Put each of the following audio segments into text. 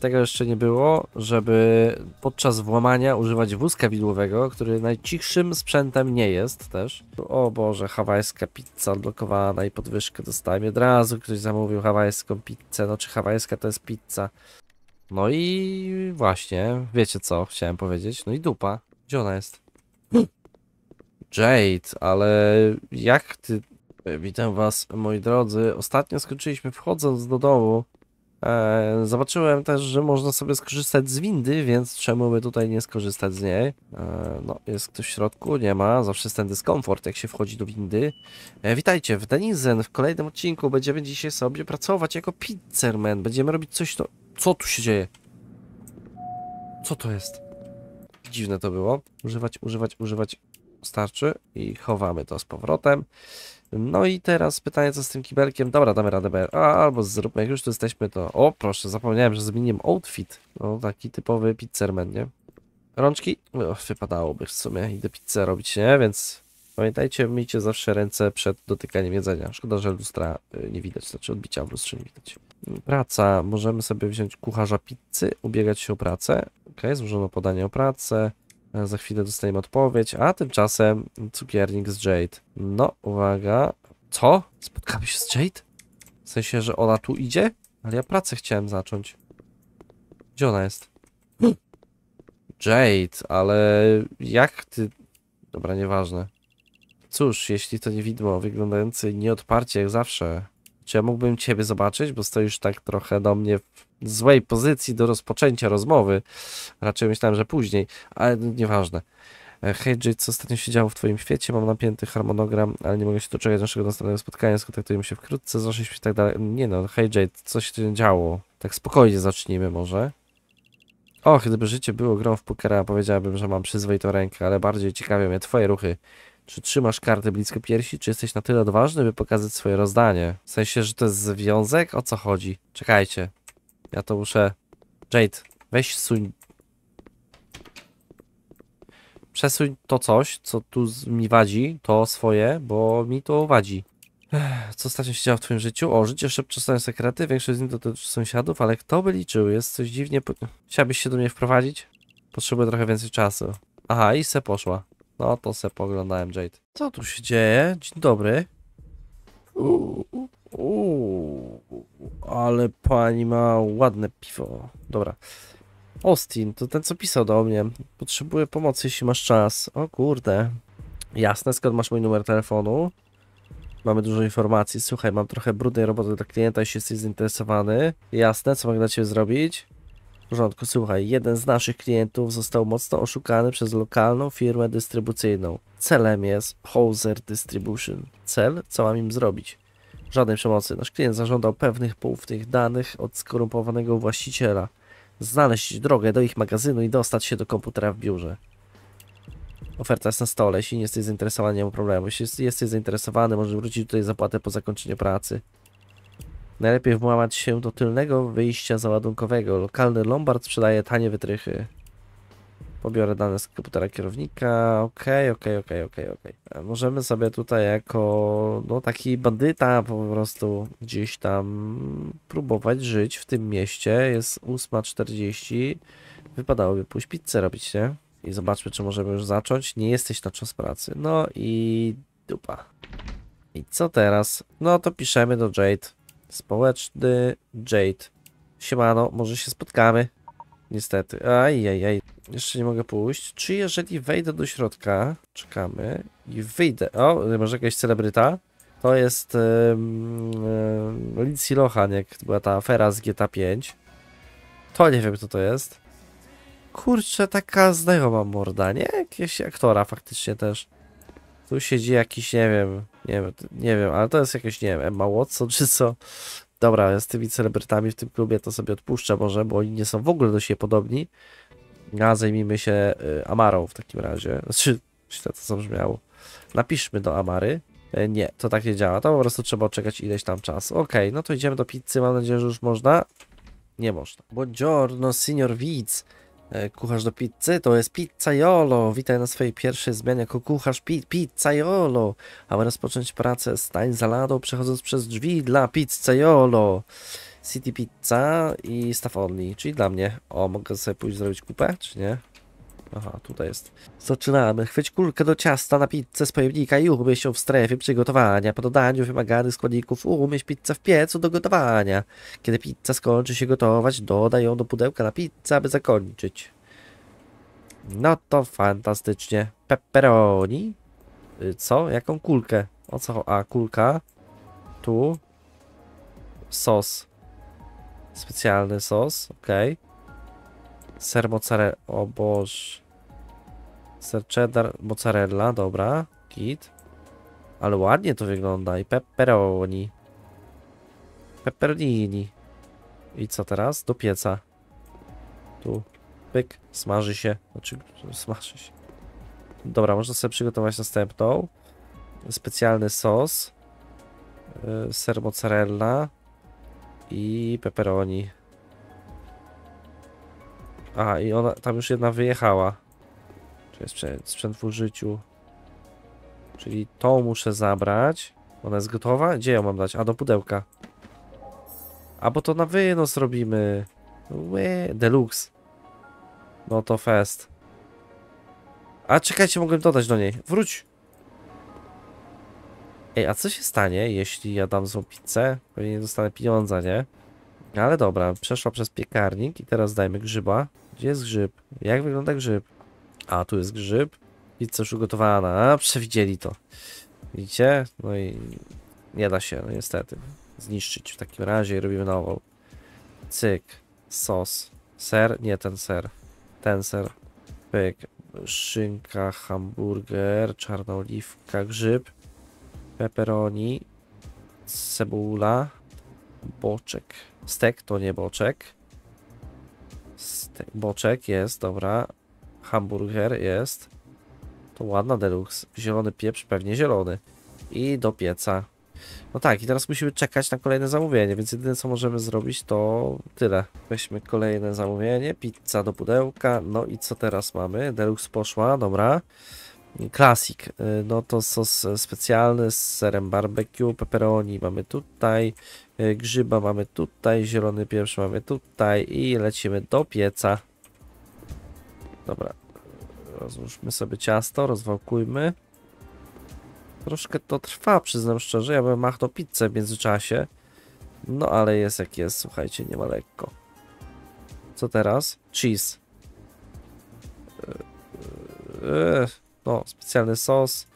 Tego jeszcze nie było, żeby podczas włamania używać wózka widłowego, który najcichszym sprzętem nie jest też. O Boże, hawajska pizza odblokowana i podwyżkę dostałem. Od razu ktoś zamówił hawajską pizzę. No czy hawajska to jest pizza? No i właśnie, wiecie co chciałem powiedzieć. No i dupa. Gdzie ona jest? Jade, ale jak ty... Witam was, moi drodzy. Ostatnio skończyliśmy wchodząc do domu E, zobaczyłem też, że można sobie skorzystać z windy, więc czemu by tutaj nie skorzystać z niej? E, no, jest ktoś w środku? Nie ma. Zawsze jest ten dyskomfort, jak się wchodzi do windy. E, witajcie w Denizen. W kolejnym odcinku będziemy dzisiaj sobie pracować jako pizzerman. Będziemy robić coś, to... Co tu się dzieje? Co to jest? Dziwne to było. Używać, używać, używać. Starczy i chowamy to z powrotem. No i teraz pytanie, co z tym kibelkiem? Dobra, damy radę BR. A, albo zróbmy, jak już tu jesteśmy, to... O, proszę, zapomniałem, że zmieniłem outfit. No, taki typowy pizzerman, nie? Rączki? O, wypadałoby w sumie. Idę pizzę robić, nie? Więc pamiętajcie, myjcie zawsze ręce przed dotykaniem jedzenia. Szkoda, że lustra y, nie widać, znaczy odbicia w lustrze nie widać. Praca. Możemy sobie wziąć kucharza pizzy, ubiegać się o pracę. Ok, złożono podanie o pracę. E, za chwilę dostajemy odpowiedź, a tymczasem cukiernik z Jade. No, uwaga. Co? Spotkamy się z Jade? W sensie, że ona tu idzie? Ale ja pracę chciałem zacząć. Gdzie ona jest? Jade, ale jak ty... Dobra, nieważne. Cóż, jeśli to nie widmo wyglądający nieodparcie jak zawsze. Czy ja mógłbym ciebie zobaczyć, bo stoisz tak trochę do mnie w złej pozycji do rozpoczęcia rozmowy. Raczej myślałem, że później, ale nieważne. E, hej Jade, co ostatnio się działo w Twoim świecie? Mam napięty harmonogram, ale nie mogę się doczekać naszego następnego spotkania. Skontaktujemy się wkrótce, zacznie i tak dalej. Nie no, hej Jade, co się tu działo? Tak spokojnie zacznijmy może. Och, gdyby życie było grą w pokera, powiedziałabym, że mam przyzwoitą rękę, ale bardziej ciekawią mnie Twoje ruchy. Czy trzymasz karty blisko piersi, czy jesteś na tyle odważny, by pokazać swoje rozdanie? W sensie, że to jest związek? O co chodzi? Czekajcie, ja to muszę... Jade, weź suń... Przesuń to coś, co tu mi wadzi, to swoje, bo mi to wadzi. Co ostatnio się działo w twoim życiu? O, życie szybko stają sekrety, większość z nich dotyczy sąsiadów, ale kto by liczył? Jest coś dziwnie... Chciałbyś Chciałabyś się do mnie wprowadzić? Potrzebuję trochę więcej czasu. Aha, i se poszła. No to se poglądałem, Jade. Co tu się dzieje? Dzień dobry. Uuu. Uuu. Ale pani ma ładne piwo. Dobra. Austin, to ten co pisał do mnie. Potrzebuję pomocy, jeśli masz czas. O kurde. Jasne, skąd masz mój numer telefonu? Mamy dużo informacji. Słuchaj, mam trochę brudnej roboty dla klienta, jeśli jesteś zainteresowany. Jasne, co mogę dla Ciebie zrobić? W porządku, słuchaj, jeden z naszych klientów został mocno oszukany przez lokalną firmę dystrybucyjną. Celem jest Hoser Distribution. Cel, co mam im zrobić? żadnej przemocy. Nasz klient zażądał pewnych poufnych danych od skorumpowanego właściciela. Znaleźć drogę do ich magazynu i dostać się do komputera w biurze. Oferta jest na stole, jeśli nie jesteś zainteresowany, nie ma problemu. Jeśli jesteś zainteresowany, możesz wrócić tutaj zapłatę po zakończeniu pracy. Najlepiej włamać się do tylnego wyjścia załadunkowego. Lokalny Lombard sprzedaje tanie wytrychy. Pobiorę dane z komputera kierownika. Okej, ok, okej, ok, okej, okej, e, Możemy sobie tutaj jako no, taki bandyta po prostu gdzieś tam próbować żyć w tym mieście. Jest 8.40. Wypadałoby pójść pizzę robić, nie? I zobaczmy, czy możemy już zacząć. Nie jesteś na czas pracy. No i dupa. I co teraz? No to piszemy do Jade. Społeczny Jade. Siemano, może się spotkamy. Niestety. Ajajaj. Jeszcze nie mogę pójść. Czy jeżeli wejdę do środka, czekamy i wyjdę. O, może jakaś celebryta? To jest um, Lindsay Lohan, jak była ta afera z GTA 5. To nie wiem, kto to jest. Kurczę, taka znajoma morda, nie? Jakiegoś aktora faktycznie też. Tu siedzi jakiś, nie wiem, nie wiem, nie wiem, ale to jest jakieś, nie wiem, Emma Watson czy co? dobra, z tymi celebrytami w tym klubie to sobie odpuszczę może, bo oni nie są w ogóle do siebie podobni, a zajmijmy się y, Amarą w takim razie. Znaczy, źle to zabrzmiało. Napiszmy do Amary. E, nie, to tak nie działa. To po prostu trzeba czekać ileś tam czasu. Ok, no to idziemy do pizzy. Mam nadzieję, że już można. Nie można. Buongiorno, signor Widz. E, kucharz do pizzy to jest pizzaiolo. Witaj na swojej pierwszej zmianie jako kucharz pi pizzaiolo. Aby rozpocząć pracę, stań za ladą, przechodząc przez drzwi dla pizzaiolo. City Pizza i Staff Only, czyli dla mnie. O, mogę sobie pójść zrobić kupę, czy nie? Aha, tutaj jest. Zaczynamy. Chwyć kulkę do ciasta na pizzę z pojemnika i umyć się w strefie przygotowania. Po dodaniu wymaganych składników umyć pizzę w piecu do gotowania. Kiedy pizza skończy się gotować, dodaj ją do pudełka na pizzę, aby zakończyć. No to fantastycznie. Pepperoni? Y, co? Jaką kulkę? O co? A, kulka. Tu. Sos. Specjalny sos, ok. Ser mozzarella. O Boże. Ser cheddar, mozzarella, dobra, kit. Ale ładnie to wygląda i pepperoni. Pepperoni. I co teraz? Do pieca. Tu, pyk, smaży się. Znaczy, smaży się. Dobra, można sobie przygotować następną. Specjalny sos. Y, ser mozzarella. I pepperoni. A, i ona tam już jedna wyjechała. Czy jest sprzęt w użyciu? Czyli to muszę zabrać. Ona jest gotowa? Gdzie ją mam dać? A, do pudełka. A, bo to na wynos robimy. No łe, deluxe. No to fest. A, czekajcie, mogłem dodać do niej. Wróć! Ej, a co się stanie, jeśli ja dam złą pizzę? Pewnie nie dostanę pieniądza, nie? No ale dobra, przeszła przez piekarnik i teraz dajmy grzyba. Gdzie jest grzyb? Jak wygląda grzyb? A, tu jest grzyb. Pizza już ugotowana. A, przewidzieli to. Widzicie? No i nie da się, no niestety, zniszczyć. W takim razie robimy nową. Cyk. Sos. Ser? Nie ten ser. Ten ser. Pyk. Szynka, hamburger, czarna oliwka, grzyb, pepperoni, cebula, boczek. Stek to nie boczek. Stek, boczek jest, dobra hamburger jest. To ładna deluxe. Zielony pieprz, pewnie zielony. I do pieca. No tak, i teraz musimy czekać na kolejne zamówienie, więc jedyne co możemy zrobić to tyle. Weźmy kolejne zamówienie, pizza do pudełka, no i co teraz mamy? Deluxe poszła, dobra. Klasik, y, no to sos specjalny z serem barbecue, pepperoni mamy tutaj, y, grzyba mamy tutaj, zielony pieprz mamy tutaj i lecimy do pieca. Dobra. Rozłóżmy sobie ciasto, rozwałkujmy. Troszkę to trwa, przyznam szczerze. Ja bym machnął pizzę w międzyczasie. No ale jest jak jest, słuchajcie, nie ma lekko. Co teraz? Cheese. E, e, no, specjalny sos,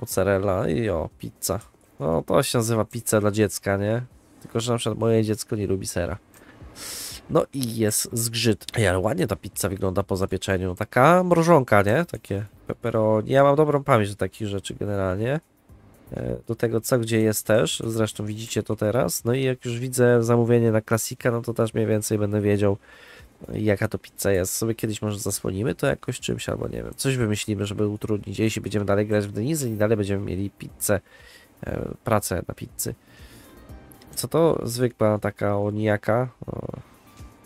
mozzarella i o, pizza. No, to się nazywa pizza dla dziecka, nie? Tylko, że na przykład moje dziecko nie lubi sera. No i jest zgrzyt. Ej, ale ładnie ta pizza wygląda po zapieczeniu. No taka mrożonka, nie? Takie pepperoni. Ja mam dobrą pamięć do takich rzeczy generalnie. E, do tego, co gdzie jest też. Zresztą widzicie to teraz. No i jak już widzę zamówienie na klasika, no to też mniej więcej będę wiedział, jaka to pizza jest. Sobie kiedyś może zasłonimy to jakoś czymś, albo nie wiem, coś wymyślimy, żeby utrudnić. Jeśli będziemy dalej grać w Denizy i dalej będziemy mieli pizzę, e, pracę na pizzy. Co to? Zwykła taka onijaka. O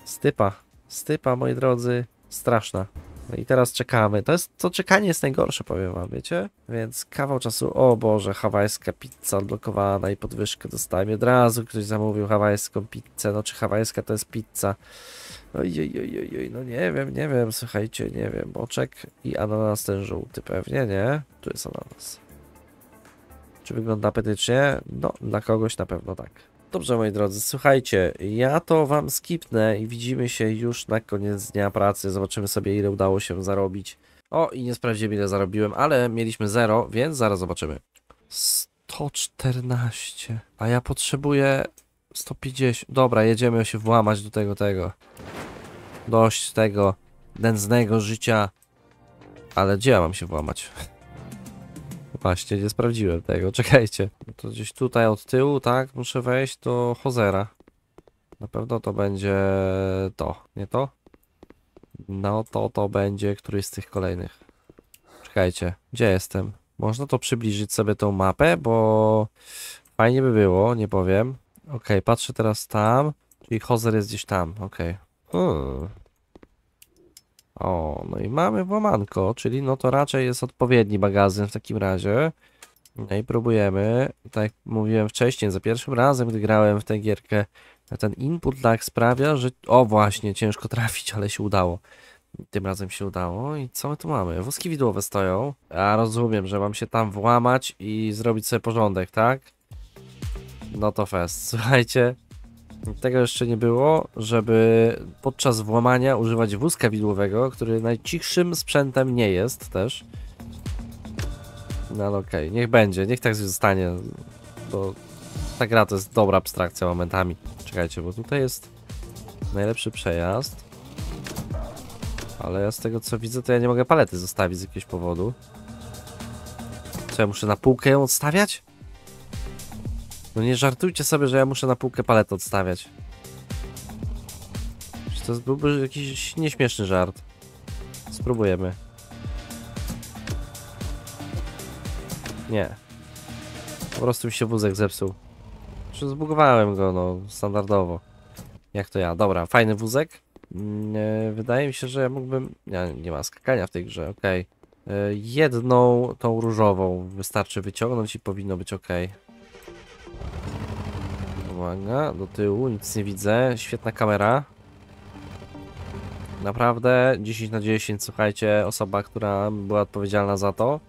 Stypa, stypa, moi drodzy, straszna. No i teraz czekamy. To jest, to czekanie jest najgorsze, powiem wam, wiecie? Więc kawał czasu, o Boże, hawajska pizza odblokowana i podwyżkę dostałem. od razu ktoś zamówił hawajską pizzę. No czy hawajska to jest pizza? Oj, oj, oj, oj, no nie wiem, nie wiem, słuchajcie, nie wiem. Boczek i ananas ten żółty pewnie, nie? Tu jest ananas. Czy wygląda apetycznie? No, dla kogoś na pewno tak. Dobrze, moi drodzy, słuchajcie, ja to wam skipnę i widzimy się już na koniec dnia pracy. Zobaczymy sobie, ile udało się zarobić. O, i nie sprawdziłem, ile zarobiłem, ale mieliśmy 0, więc zaraz zobaczymy. 114, a ja potrzebuję 150. Dobra, jedziemy się włamać do tego, tego. Dość tego nędznego życia. Ale gdzie ja mam się włamać? Właśnie, nie sprawdziłem tego, czekajcie. To gdzieś tutaj od tyłu, tak? Muszę wejść do Hozera. Na pewno to będzie to, nie to? No to to będzie któryś z tych kolejnych. Czekajcie, gdzie jestem? Można to przybliżyć sobie tą mapę, bo fajnie by było, nie powiem. Okej, okay, patrzę teraz tam, czyli Hozer jest gdzieś tam, okej. Okay. Hmm. O, no i mamy włamanko, czyli no to raczej jest odpowiedni magazyn w takim razie. No i próbujemy, tak jak mówiłem wcześniej, za pierwszym razem, gdy grałem w tę gierkę, ten input lag sprawia, że... O właśnie, ciężko trafić, ale się udało. Tym razem się udało i co my tu mamy? Wózki widłowe stoją. A rozumiem, że mam się tam włamać i zrobić sobie porządek, tak? No to fest. Słuchajcie, tego jeszcze nie było, żeby podczas włamania używać wózka widłowego, który najcichszym sprzętem nie jest też. No ale okej, okay. niech będzie, niech tak zostanie, bo ta gra to jest dobra abstrakcja momentami. Czekajcie, bo tutaj jest najlepszy przejazd. Ale ja z tego co widzę, to ja nie mogę palety zostawić z jakiegoś powodu. Co, ja muszę na półkę ją odstawiać? No nie żartujcie sobie, że ja muszę na półkę paletę odstawiać. To byłby jakiś nieśmieszny żart. Spróbujemy. Nie. Po prostu mi się wózek zepsuł. Czy zbugowałem go, no, standardowo. Jak to ja? Dobra, fajny wózek. Mm, e, wydaje mi się, że ja mógłbym... Nie, nie ma skakania w tej grze, okej. Okay. E, jedną, tą różową wystarczy wyciągnąć i powinno być ok. Uwaga, do tyłu, nic nie widzę. Świetna kamera. Naprawdę 10 na 10, słuchajcie, osoba, która była odpowiedzialna za to.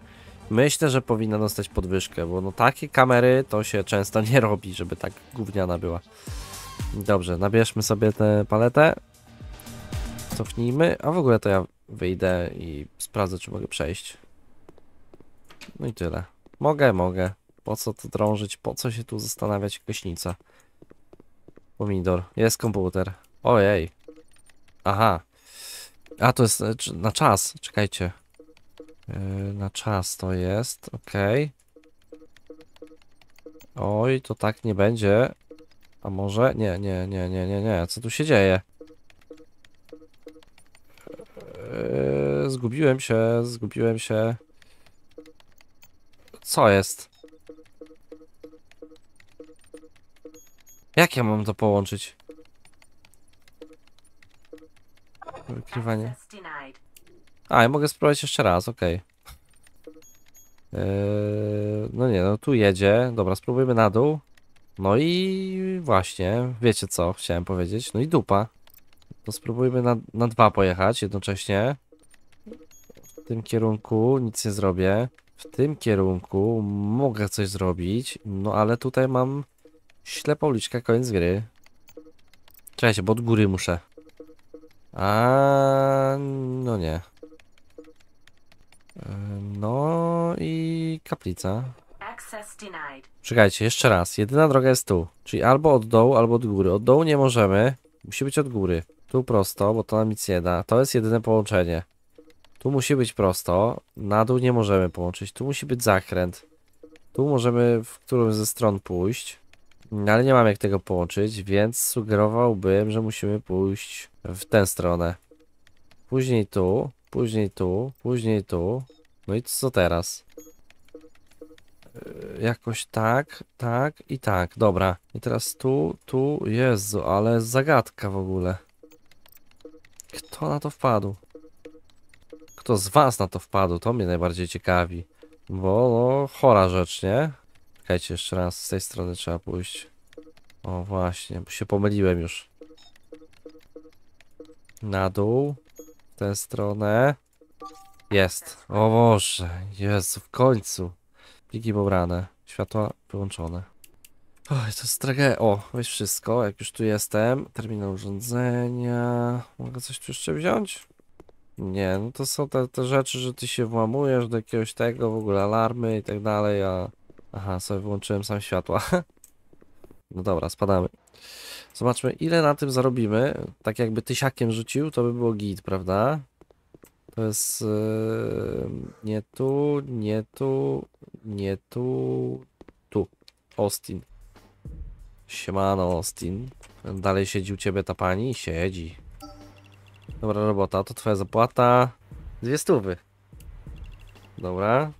Myślę, że powinna dostać podwyżkę, bo no takie kamery to się często nie robi, żeby tak gówniana była. Dobrze, nabierzmy sobie tę paletę. Cofnijmy, a w ogóle to ja wyjdę i sprawdzę, czy mogę przejść. No i tyle. Mogę, mogę. Po co to drążyć? Po co się tu zastanawiać? Kośnica. Pomidor. Jest komputer. Ojej. Aha. A, to jest e, na czas. Czekajcie. E, na czas to jest. Okej. Okay. Oj, to tak nie będzie. A może? Nie, nie, nie, nie, nie, nie. Co tu się dzieje? E, zgubiłem się, zgubiłem się. Co jest? Jak ja mam to połączyć? Wykrywanie. A, ja mogę spróbować jeszcze raz, okej. Okay. Yy, no nie, no tu jedzie. Dobra, spróbujmy na dół. No i właśnie, wiecie co chciałem powiedzieć. No i dupa. To spróbujmy na, na dwa pojechać jednocześnie. W tym kierunku nic nie zrobię. W tym kierunku mogę coś zrobić. No ale tutaj mam Ślepa uliczka, koniec gry. Czekajcie, bo od góry muszę. A no nie. E, no i kaplica. Czekajcie, jeszcze raz. Jedyna droga jest tu. Czyli albo od dołu, albo od góry. Od dołu nie możemy. Musi być od góry. Tu prosto, bo to nam nic nie da. To jest jedyne połączenie. Tu musi być prosto. Na dół nie możemy połączyć. Tu musi być zakręt. Tu możemy w którąś ze stron pójść. No, ale nie mam jak tego połączyć, więc sugerowałbym, że musimy pójść w tę stronę. Później tu, później tu, później tu. No i co teraz? Yy, jakoś tak, tak i tak. Dobra. I teraz tu, tu. Jezu, ale zagadka w ogóle. Kto na to wpadł? Kto z was na to wpadł? To mnie najbardziej ciekawi. Bo no, chora rzecz, nie? Czekajcie, jeszcze raz z tej strony trzeba pójść. O właśnie, bo się pomyliłem już. Na dół. W tę stronę. Jest. O Boże. Jezu, w końcu. Pliki pobrane. Światła wyłączone. Oj, to jest tragedia. O, weź wszystko, jak już tu jestem. Terminal urządzenia. Mogę coś tu jeszcze wziąć? Nie, no to są te, te rzeczy, że ty się włamujesz do jakiegoś tego, w ogóle alarmy i tak dalej, a Aha, sobie wyłączyłem sam światła. No dobra, spadamy. Zobaczmy, ile na tym zarobimy. Tak jakby tysiakiem rzucił, to by było git, prawda? To jest... Yy, nie tu, nie tu, nie tu, tu. Austin. Siemano, Austin. Dalej siedzi u ciebie ta pani? Siedzi. Dobra robota, to twoja zapłata. Dwie stówy. Dobra.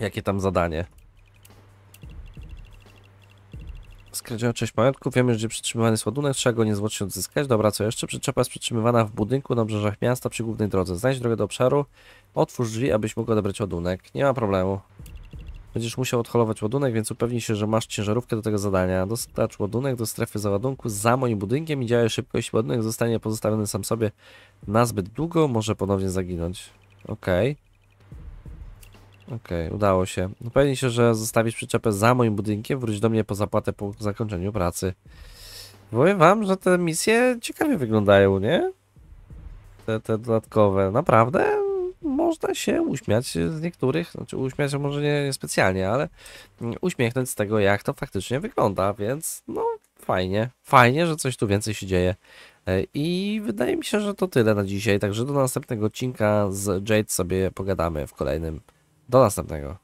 Jakie tam zadanie? Skradziono część majątków, wiemy, że przytrzymywany jest ładunek, trzeba go niezwłocznie odzyskać. Dobra, co jeszcze? Przyczepa jest przytrzymywana w budynku na obrzeżach miasta przy głównej drodze. Znajdź drogę do obszaru, otwórz drzwi, abyś mógł odebrać ładunek. Nie ma problemu. Będziesz musiał odholować ładunek, więc upewnij się, że masz ciężarówkę do tego zadania. Dostarcz ładunek do strefy załadunku za moim budynkiem i działaj szybko. Jeśli ładunek zostanie pozostawiony sam sobie na zbyt długo, może ponownie zaginąć. Okej. Okay. Okej, okay, udało się. Upewni no, się, że zostawisz przyczepę za moim budynkiem, wróć do mnie po zapłatę po zakończeniu pracy. Powiem wam, że te misje ciekawie wyglądają, nie? Te, te dodatkowe. Naprawdę można się uśmiać z niektórych, znaczy uśmiać może nie, nie specjalnie, ale uśmiechnąć z tego, jak to faktycznie wygląda, więc no fajnie. Fajnie, że coś tu więcej się dzieje. E, I wydaje mi się, że to tyle na dzisiaj, także do następnego odcinka z Jade sobie pogadamy w kolejnym do następnego.